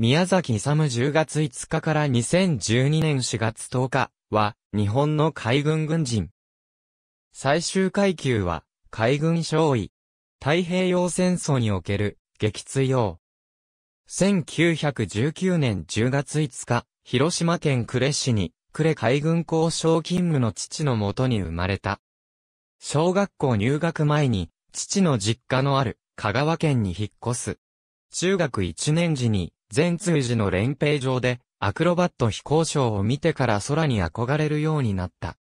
宮崎勇10月5日から2012年4月10日は、日本の海軍軍人。最終階級は、海軍少尉。太平洋戦争における、撃墜用。1919年10月5日、広島県呉市に、呉海軍交渉勤務の父のもとに生まれた。小学校入学前に、父の実家のある、香川県に引っ越す。中学1年時に、全通寺の連兵場で、アクロバット飛行賞を見てから空に憧れるようになった。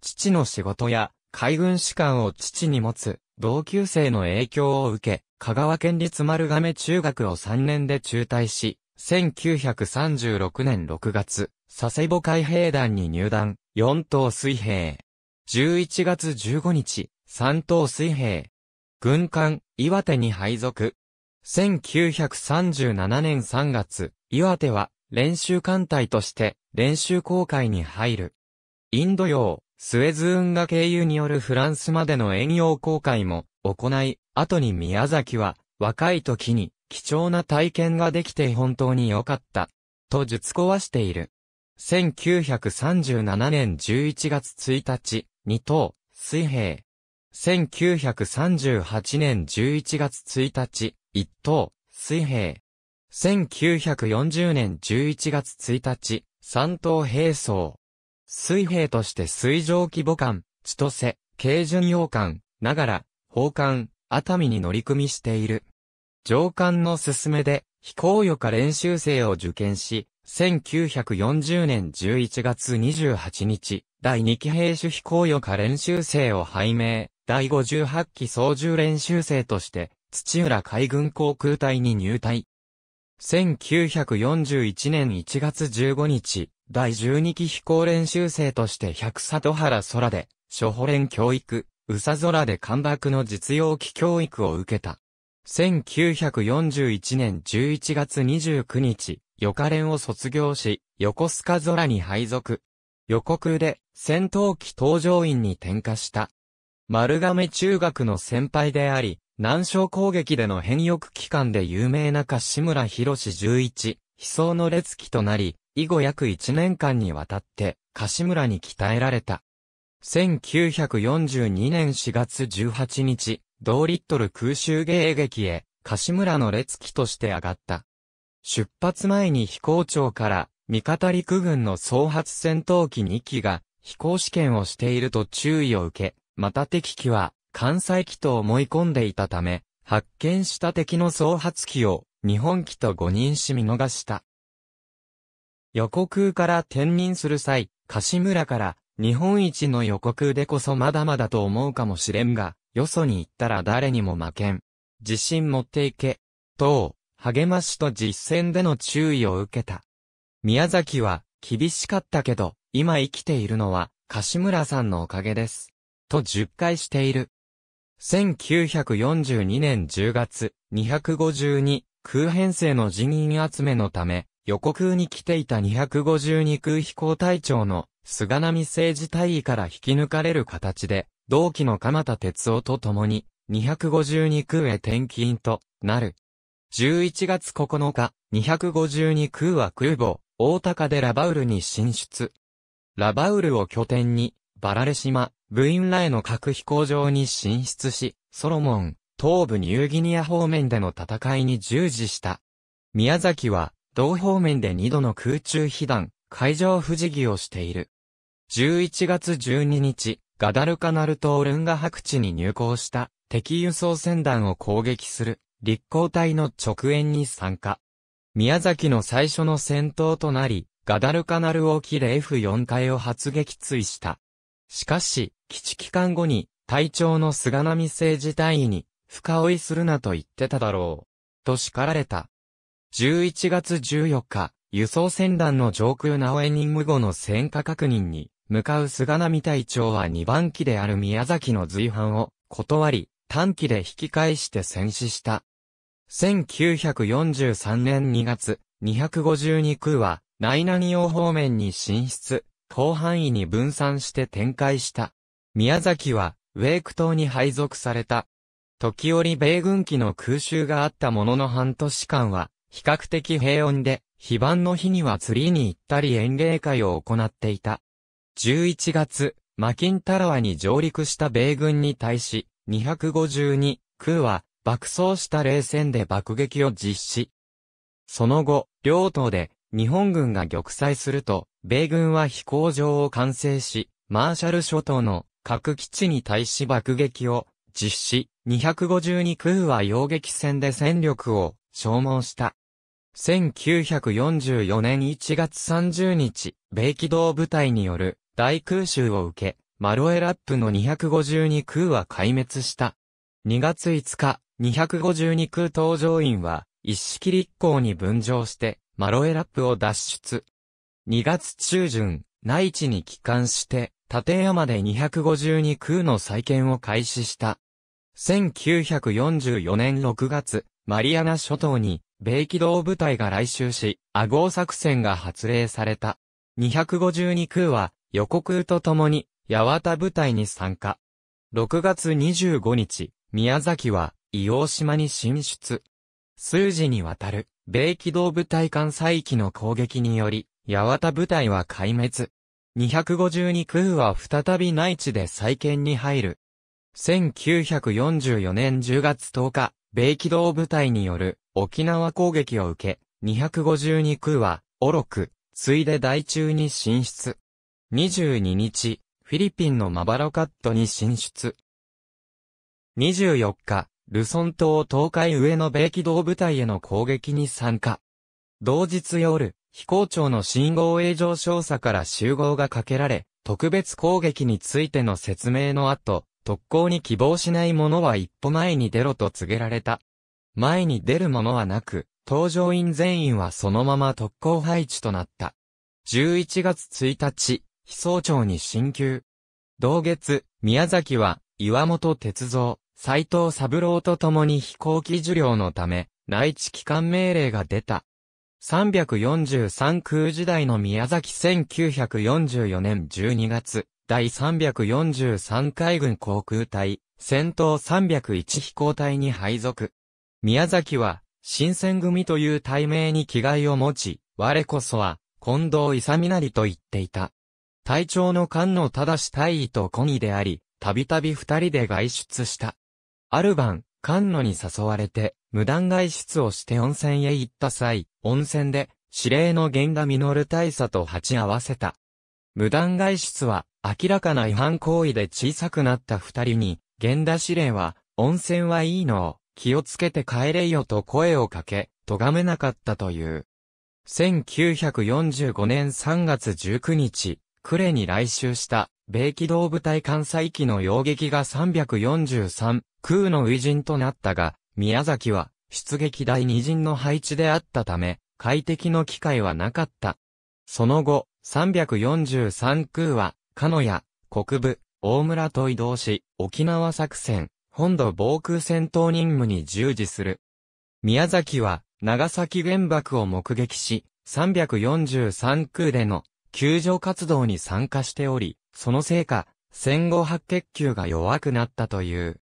父の仕事や、海軍士官を父に持つ、同級生の影響を受け、香川県立丸亀中学を3年で中退し、1936年6月、佐世保海兵団に入団、4等水兵。11月15日、3等水兵。軍艦、岩手に配属、1937年3月、岩手は練習艦隊として練習航海に入る。インド洋、スエズ運河経由によるフランスまでの遠洋航海も行い、後に宮崎は若い時に貴重な体験ができて本当に良かった、と述壊している。1937年11月1日、2等、水平、1938年11月1日、一等、水平。1940年11月1日、三等兵装。水平として水上規模艦、千歳、軽巡洋艦、ながら、砲艦、熱海に乗り組みしている。上官の勧めで、飛行予科練習生を受験し、1940年11月28日、第2期兵種飛行予科練習生を拝命、第58期操縦練習生として、土浦海軍航空隊に入隊。1941年1月15日、第12期飛行練習生として百里原空で、初歩連教育、宇佐空で干爆の実用機教育を受けた。1941年11月29日、予科連を卒業し、横須賀空に配属。予告で戦闘機搭乗員に転化した。丸亀中学の先輩であり、南昇攻撃での変翼期間で有名な柏村博士11、悲壮の列機となり、以後約1年間にわたって、柏村に鍛えられた。1942年4月18日、同リットル空襲迎撃へ、柏村の列機として上がった。出発前に飛行庁から、味方陸軍の総発戦闘機2機が、飛行試験をしていると注意を受け、また敵機は関西機と思い込んでいたため、発見した敵の総発機を日本機と誤認し見逃した。横空から転任する際、柏村から日本一の横空でこそまだまだと思うかもしれんが、よそに行ったら誰にも負けん。自信持っていけ。等、励ましと実践での注意を受けた。宮崎は厳しかったけど、今生きているのは、柏村さんのおかげです。と10回している。1942年10月、252空編成の人員集めのため、横空に来ていた252空飛行隊長の菅波政治大尉から引き抜かれる形で、同期の鎌田哲夫と共に、252空へ転勤となる。11月9日、252空は空母、大高でラバウルに進出。ラバウルを拠点に、バラレ島、部員らへの核飛行場に進出し、ソロモン、東部ニューギニア方面での戦いに従事した。宮崎は、同方面で2度の空中被弾、海上不時着をしている。11月12日、ガダルカナル島ルンガ白地に入港した敵輸送船団を攻撃する立航隊の直演に参加。宮崎の最初の戦闘となり、ガダルカナル沖で F4 回を発撃墜した。しかし、基地期間後に、隊長の菅波政治隊員に、深追いするなと言ってただろう。と叱られた。11月14日、輸送船団の上空直江任務後の戦火確認に、向かう菅波隊長は2番機である宮崎の随伴を、断り、短期で引き返して戦死した。1943年2月、252空は、内イナ方面に進出。広範囲に分散して展開した。宮崎は、ウェイク島に配属された。時折米軍機の空襲があったものの半年間は、比較的平穏で、非番の日には釣りに行ったり演芸会を行っていた。11月、マキンタラワに上陸した米軍に対し、252空は爆走した冷戦で爆撃を実施。その後、両党で日本軍が玉砕すると、米軍は飛行場を完成し、マーシャル諸島の各基地に対し爆撃を実施、252空は洋撃戦で戦力を消耗した。1944年1月30日、米機動部隊による大空襲を受け、マロエラップの252空は壊滅した。2月5日、252空搭乗員は、一式立候に分譲して、マロエラップを脱出。2月中旬、内地に帰還して、立山で252空の再建を開始した。1944年6月、マリアナ諸島に、米機動部隊が来襲し、アゴ作戦が発令された。252空は、予告と共に、八幡部隊に参加。6月25日、宮崎は、伊黄島に進出。数時にわたる、米機動部隊艦載機の攻撃により、八幡部隊は壊滅。252空は再び内地で再建に入る。1944年10月10日、米機動部隊による沖縄攻撃を受け、252空は、おろく、ついで大中に進出。22日、フィリピンのマバロカットに進出。24日、ルソン島東海上の米機動部隊への攻撃に参加。同日夜、飛行庁の信号営上少佐から集合がかけられ、特別攻撃についての説明の後、特攻に希望しない者は一歩前に出ろと告げられた。前に出る者はなく、搭乗員全員はそのまま特攻配置となった。11月1日、飛総庁に進級。同月、宮崎は、岩本鉄造、斎藤三郎と共に飛行機受領のため、内地機関命令が出た。343空時代の宮崎1944年12月、第343海軍航空隊、戦闘301飛行隊に配属。宮崎は、新選組という隊名に気概を持ち、我こそは、近藤勇なりと言っていた。隊長の菅野正大尉と小二であり、たびたび二人で外出した。ある晩、菅野に誘われて、無断外出をして温泉へ行った際、温泉で、指令の源田実大佐と鉢合わせた。無断外出は、明らかな違反行為で小さくなった二人に、源田指令は、温泉はいいのを、気をつけて帰れよと声をかけ、咎めなかったという。1945年3月19日、呉に来襲した米機動部隊艦載機の揚撃が343、空の偉人となったが、宮崎は出撃第二陣の配置であったため、快適の機会はなかった。その後、343空は、鹿屋、国部、大村と移動し、沖縄作戦、本土防空戦闘任務に従事する。宮崎は、長崎原爆を目撃し、343空での救助活動に参加しており、そのせいか、戦後白血球が弱くなったという。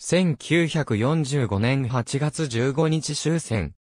1945年8月15日終戦。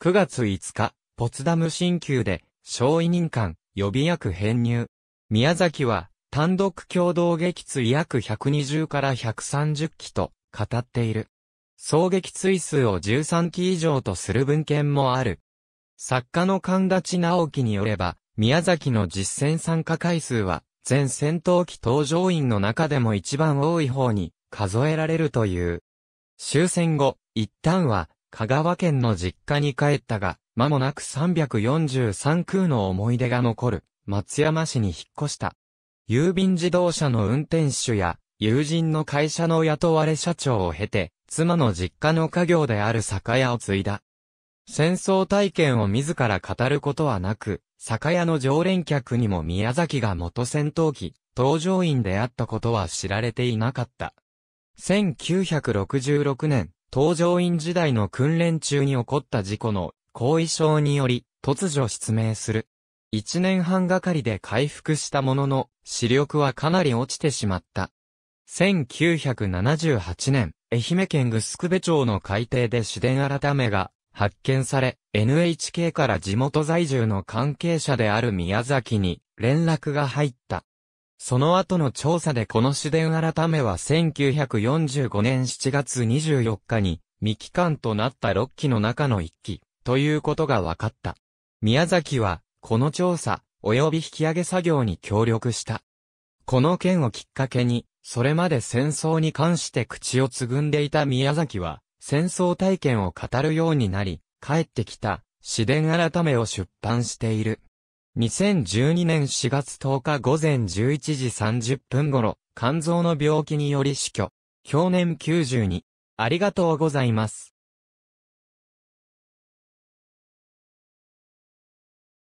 9月5日、ポツダム新宮で、小委任官、予備役編入。宮崎は、単独共同撃墜約120から130機と、語っている。総撃墜数を13機以上とする文献もある。作家の神立直樹によれば、宮崎の実戦参加回数は、全戦闘機搭乗員の中でも一番多い方に数えられるという。終戦後、一旦は香川県の実家に帰ったが、間もなく343空の思い出が残る松山市に引っ越した。郵便自動車の運転手や友人の会社の雇われ社長を経て、妻の実家の家業である酒屋を継いだ。戦争体験を自ら語ることはなく、酒屋の常連客にも宮崎が元戦闘機、搭乗員であったことは知られていなかった。1966年、搭乗員時代の訓練中に起こった事故の後遺症により突如失明する。1年半がかりで回復したものの、視力はかなり落ちてしまった。1978年、愛媛県ぐすくべ町の海底で市電改めが発見され、NHK から地元在住の関係者である宮崎に連絡が入った。その後の調査でこの市電改めは1945年7月24日に未期間となった6期の中の1機ということが分かった。宮崎はこの調査及び引き上げ作業に協力した。この件をきっかけにそれまで戦争に関して口をつぐんでいた宮崎は戦争体験を語るようになり、帰ってきた、詩伝改めを出版している。2012年4月10日午前11時30分頃、肝臓の病気により死去。表年92。ありがとうございます。